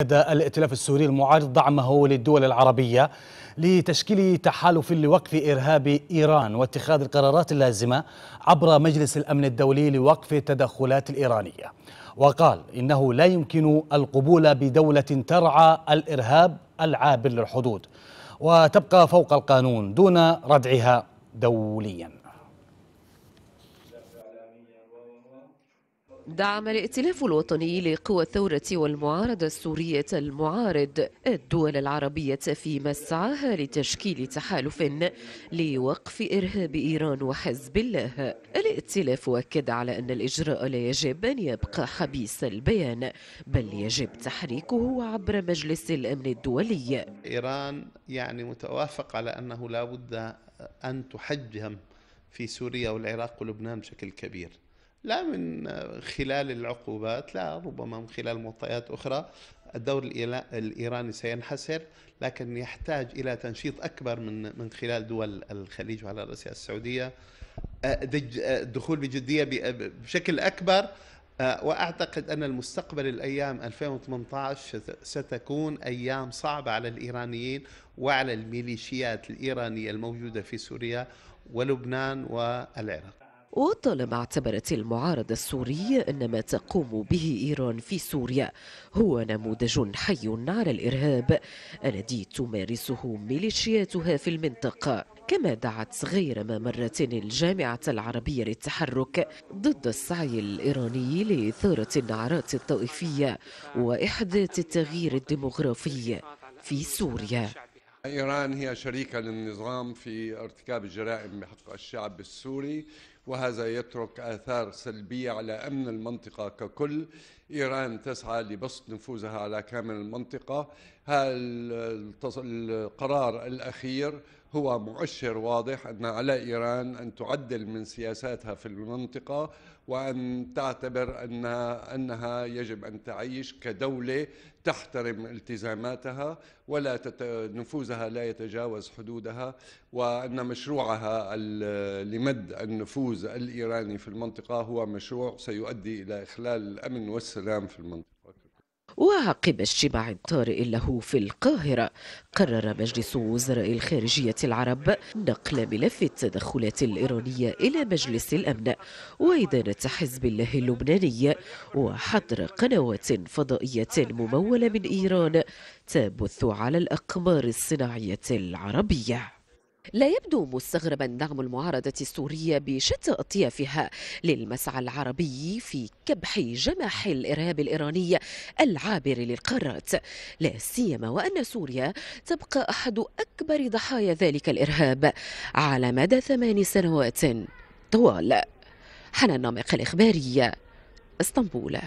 أكد الائتلاف السوري المعارض دعمه للدول العربية لتشكيل تحالف لوقف إرهاب إيران واتخاذ القرارات اللازمة عبر مجلس الأمن الدولي لوقف التدخلات الإيرانية وقال إنه لا يمكن القبول بدولة ترعى الإرهاب العابر للحدود وتبقى فوق القانون دون ردعها دولياً دعم الائتلاف الوطني لقوى الثورة والمعارضة السورية المعارض الدول العربية في مسعاها لتشكيل تحالف لوقف إرهاب إيران وحزب الله الائتلاف أكد على أن الإجراء لا يجب أن يبقى حبيس البيان بل يجب تحريكه عبر مجلس الأمن الدولي إيران يعني متوافق على أنه لا بد أن تحجم في سوريا والعراق ولبنان بشكل كبير لا من خلال العقوبات لا ربما من خلال معطيات أخرى الدور الإيراني سينحسر لكن يحتاج إلى تنشيط أكبر من من خلال دول الخليج وعلى رأسها السعودية الدخول بجدية بشكل أكبر واعتقد ان المستقبل الايام 2018 ستكون ايام صعبه على الايرانيين وعلى الميليشيات الايرانيه الموجوده في سوريا ولبنان والعراق وطالما اعتبرت المعارضة السورية أن ما تقوم به إيران في سوريا هو نموذج حي على الإرهاب الذي تمارسه ميليشياتها في المنطقة كما دعت غير ما مرة الجامعة العربية للتحرك ضد السعي الإيراني لإثارة النعرات الطائفية وإحداث التغيير الديمغرافي في سوريا إيران هي شريكة للنظام في ارتكاب الجرائم بحق الشعب السوري وهذا يترك آثار سلبية على أمن المنطقة ككل إيران تسعى لبسط نفوذها على كامل المنطقة هذا القرار الأخير هو مؤشر واضح أن على إيران أن تعدل من سياساتها في المنطقة وأن تعتبر أنها, أنها يجب أن تعيش كدولة تحترم التزاماتها ولا تت... نفوذها لا يتجاوز حدودها وأن مشروعها لمد النفوذ الإيراني في المنطقة هو مشروع سيؤدي إلى إخلال الأمن والسلام في المنطقة وعقب اجتماع طارئ له في القاهرة قرر مجلس وزراء الخارجية العرب نقل ملف التدخلات الإيرانية إلى مجلس الأمن وإدانة حزب الله اللبناني وحظر قنوات فضائية ممولة من إيران تبث على الأقمار الصناعية العربية لا يبدو مستغربا دعم المعارضة السورية بشتى أطيافها للمسعى العربي في كبح جماح الإرهاب الإيراني العابر للقارات لا سيما وأن سوريا تبقى أحد أكبر ضحايا ذلك الإرهاب على مدى ثمان سنوات طوال حنان نامق الإخبارية اسطنبول